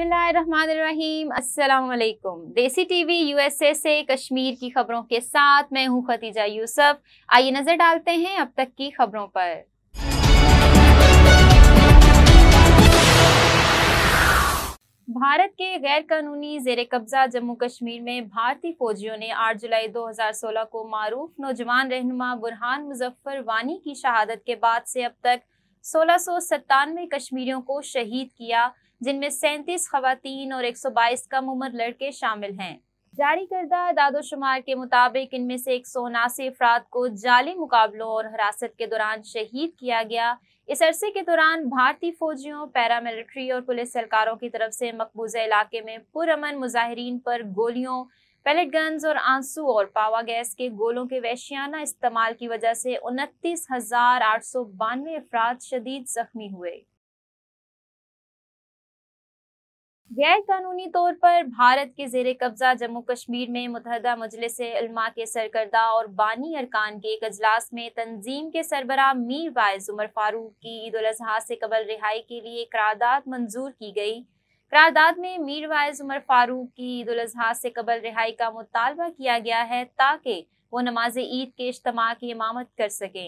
बिस्मिल्लाहिर्रहमानिर्रहीम अस्सलाम वालेकुम देसी टीवी यूएसए से कश्मीर की खबरों के साथ मैं हूं खतीजा यूसुफ आइए नजर डालते हैं अब तक की खबरों पर भारत के गैर कानूनी जेर कब्जा जम्मू कश्मीर में भारतीय फौजियों ने 8 जुलाई 2016 को मारूफ नौजवान रहनुमा बुरहान मुजफ्फर वानी की शहादत के बाद से अब तक सोलह कश्मीरियों को शहीद किया जिनमें सैंतीस खातन और 122 कम उम्र लड़के शामिल हैं जारी करदा दादोशुमार के मुताबिक इनमें से एक सौ उनासी अफराद को जाली मुकाबलों और हिरासत के दौरान शहीद किया गया इस अरसे के दौरान भारतीय फौजियों पैरामिलिट्री और पुलिस सरकारों की तरफ से मकबूजा इलाके में पुरमन मुजाहरीन पर गोलियों पैलेट गन्स और आंसू और पावा गैस के गोलों के वैश्याना इस्तेमाल की वजह से उनतीस हजार आठ सौ बानवे अफराद शदीद जख्मी हुए गैर कानूनी तौर पर भारत के जेर कब्जा जम्मू कश्मीर में मुतहदा मजलिस के सरकर्दा और बानी अरकान के एक अजलास में तंजीम के सरबरा मीर वायज उमर फारूक की ईद अजी से कबल रिहाई के लिए करारदाद मंजूर की गई રાધાદ આદ મે મીર વાઇઝ ઉમર farooq કી ઈદુલ અઝહા સે કબલ રિહાઈ કા મુતાલબા કિયા ગયા હૈ તાકે વો નમાઝ-એ-ઈદ કે ઇસ્તમાક એમામત કર સકે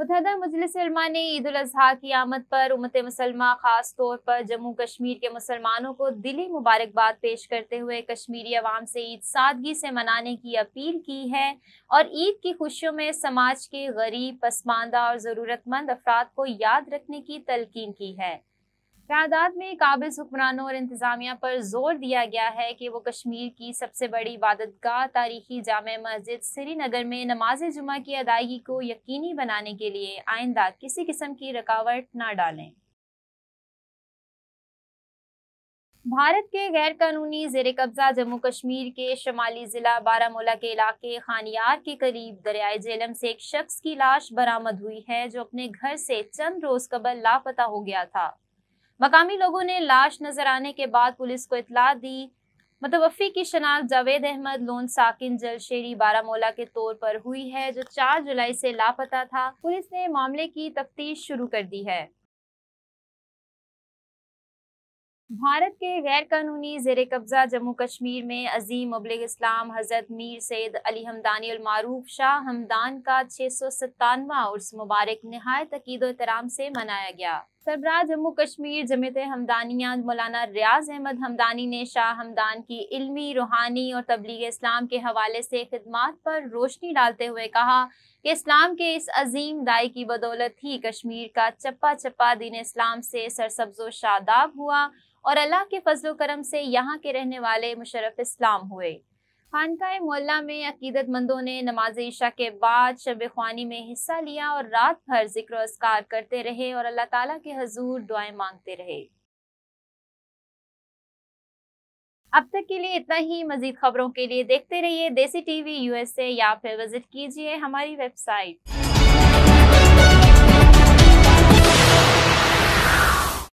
મુતહદ મજલિસ-એ-અલમાને ઈદુલ અઝહા કી આમદ પર ઉમમત-એ-મુસલમા ખાસ તોર પર જम्मू-કાશ્મીર કે મુસલમાનો કો દિલ હી મુબારકબાદ پیش karte hue કશ્મીરી આવામ સે ઈદ સાદગી સે મનાને કી અપીલ કી હૈ ઓર ઈદ કી ખુશીઓ મે સમાજ કે ગરીબ પસ્માંદા ઓર જરૂરતમાંદ અફરાદ કો યાદ રખને કી તલકીન કી હૈ करारदाद में काबिल हुक्मरानों और इंतजामिया पर जोर दिया गया है कि वो कश्मीर की सबसे बड़ी इबादतगाह तारीखी जाम मस्जिद श्रीनगर में नमाज जुमा की अदायगी को यकीनी बनाने के लिए आइंदा किसी किस्म की रकावट ना डालें भारत के गैर कानूनी जेर कब्जा जम्मू कश्मीर के शमाली ज़िला बारामूला के इलाके खानियार के करीब दरियाए जेलम से एक शख्स की लाश बरामद हुई है जो अपने घर से चंद रोज़ कबल लापता हो गया था मकामी लोगों ने लाश नजर आने के बाद पुलिस को इतला दी मुतवफ़ी की शनाख्त जावेद अहमद लोन साकिन जलशेरी बारामूला के तौर पर हुई है जो 4 जुलाई से लापता था पुलिस ने मामले की तफ्तीश शुरू कर दी है भारत के गैर कानूनी जेर कब्जा जम्मू कश्मीर में अजीम मबलग इस्लाम हजरत मीर सैद अली हमदानी और मारूफ शाह हमदान का छह सौ सत्तानवा उर्स मुबारक नहायत अकीद एहतराम से मनाया गया सरबरा जम्मू कश्मीर जमीत हमदानिया मौलाना रियाज अहमद हमदानी ने शाह हमदान की इल्मी रूहानी और तबलीग इस्लाम के हवाले से खदमात पर रोशनी डालते हुए कहा कि इस्लाम के इस अजीम दाई की बदौलत ही कश्मीर का चप्पा चप्पा दीन इस्लाम से सरसब्ज व शादाब हुआ और अल्लाह के फजल करम से यहाँ के रहने वाले मुशरफ इस्लाम हुए खानका मोल्ला में अकीदतमंदों ने नमाज ईशा के बाद शब खानी में हिस्सा लिया और रात भर जिक्र असकार करते रहे और अल्लाह ताला के हजूर दुआएं मांगते रहे अब तक के लिए इतना ही मजीद खबरों के लिए देखते रहिए देसी टीवी यूएसए या फिर विजिट कीजिए हमारी वेबसाइट